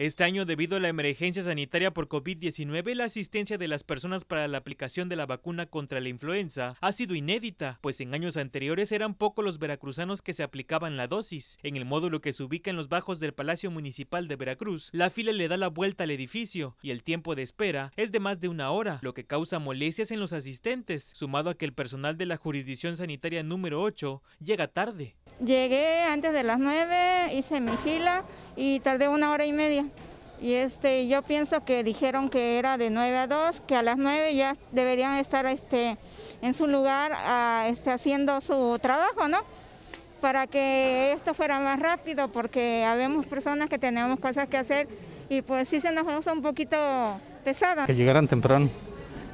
Este año, debido a la emergencia sanitaria por COVID-19, la asistencia de las personas para la aplicación de la vacuna contra la influenza ha sido inédita, pues en años anteriores eran pocos los veracruzanos que se aplicaban la dosis. En el módulo que se ubica en los bajos del Palacio Municipal de Veracruz, la fila le da la vuelta al edificio y el tiempo de espera es de más de una hora, lo que causa molestias en los asistentes, sumado a que el personal de la jurisdicción sanitaria número 8 llega tarde. Llegué antes de las 9, hice mi fila y tardé una hora y media. Y este, yo pienso que dijeron que era de 9 a 2, que a las 9 ya deberían estar este, en su lugar ah, este, haciendo su trabajo, ¿no? Para que esto fuera más rápido, porque habemos personas que tenemos cosas que hacer y pues sí se nos usa un poquito pesada. Que llegaran temprano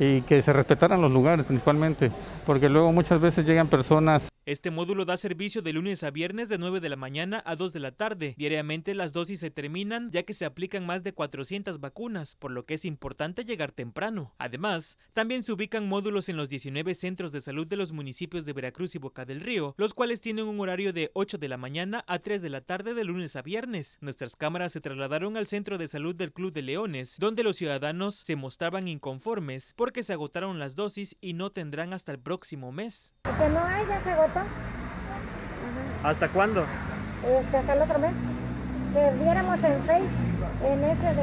y que se respetaran los lugares principalmente, porque luego muchas veces llegan personas este módulo da servicio de lunes a viernes de 9 de la mañana a 2 de la tarde. Diariamente las dosis se terminan ya que se aplican más de 400 vacunas, por lo que es importante llegar temprano. Además, también se ubican módulos en los 19 centros de salud de los municipios de Veracruz y Boca del Río, los cuales tienen un horario de 8 de la mañana a 3 de la tarde de lunes a viernes. Nuestras cámaras se trasladaron al centro de salud del Club de Leones, donde los ciudadanos se mostraban inconformes porque se agotaron las dosis y no tendrán hasta el próximo mes. no ¿Hasta cuándo? Este, hasta el otro mes. Que viéramos en Facebook en ese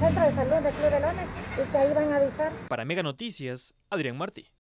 centro de salud de Club de Lones y que ahí van a avisar. Para Mega Noticias, Adrián Martí.